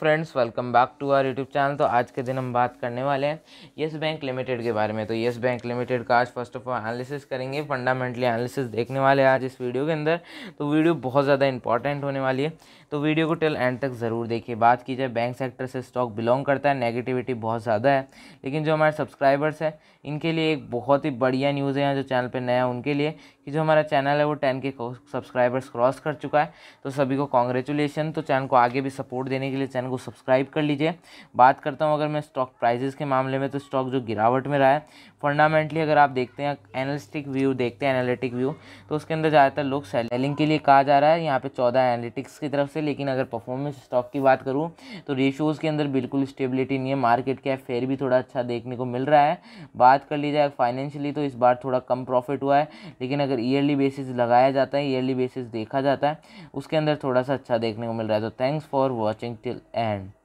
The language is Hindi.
friends welcome back to our YouTube channel तो आज के दिन हम बात करने वाले हैं येस बैंक लिमिटेड के बारे में तो येस बैंक लिमिटेड का आज फर्स्ट ऑफ ऑल एनालिसिस करेंगे फंडामेंटली एनालिसिस देखने वाले हैं आज इस वीडियो के अंदर तो वीडियो बहुत ज़्यादा इंपॉर्टेंट होने वाली है तो वीडियो को टिल एंड तक ज़रूर देखिए बात की जाए बैंक सेक्टर से स्टॉक बिलोंग करता है नेगेटिविटी बहुत ज़्यादा है लेकिन जो हमारे सब्सक्राइबर्स हैं इनके लिए एक बहुत ही बढ़िया न्यूज़ है यहाँ जो चैनल पर नया उनके लिए कि जो हमारा चैनल है वो टेन के सब्सक्राइबर्स क्रॉस कर चुका है तो सभी को कॉन्ग्रेचुलेसन तो चैनल को आगे भी सपोर्ट देने के लिए चैनल को सब्सक्राइब कर लीजिए बात करता हूँ अगर मैं स्टॉक प्राइजेस के मामले में तो स्टॉक जो गिरावट में रहा है फंडामेंटली अगर आप देखते हैं एनालिस्टिक व्यू देखते हैं एनालिटिक व्यू तो उसके अंदर ज़्यादातर लोग सेलिंग के लिए कहा जा रहा है यहाँ पे चौदह एनालिटिक्स की तरफ से से लेकिन अगर परफॉर्मेंस स्टॉक की बात करूँ तो रेशियोज के अंदर बिल्कुल स्टेबिलिटी नहीं है मार्केट कैप फेयर भी थोड़ा अच्छा देखने को मिल रहा है बात कर ली जाए फाइनेंशियली तो इस बार थोड़ा कम प्रॉफिट हुआ है लेकिन अगर ईयरली बेसिस लगाया जाता है ईयरली बेसिस देखा जाता है उसके अंदर थोड़ा सा अच्छा देखने को मिल रहा है तो thanks for watching till and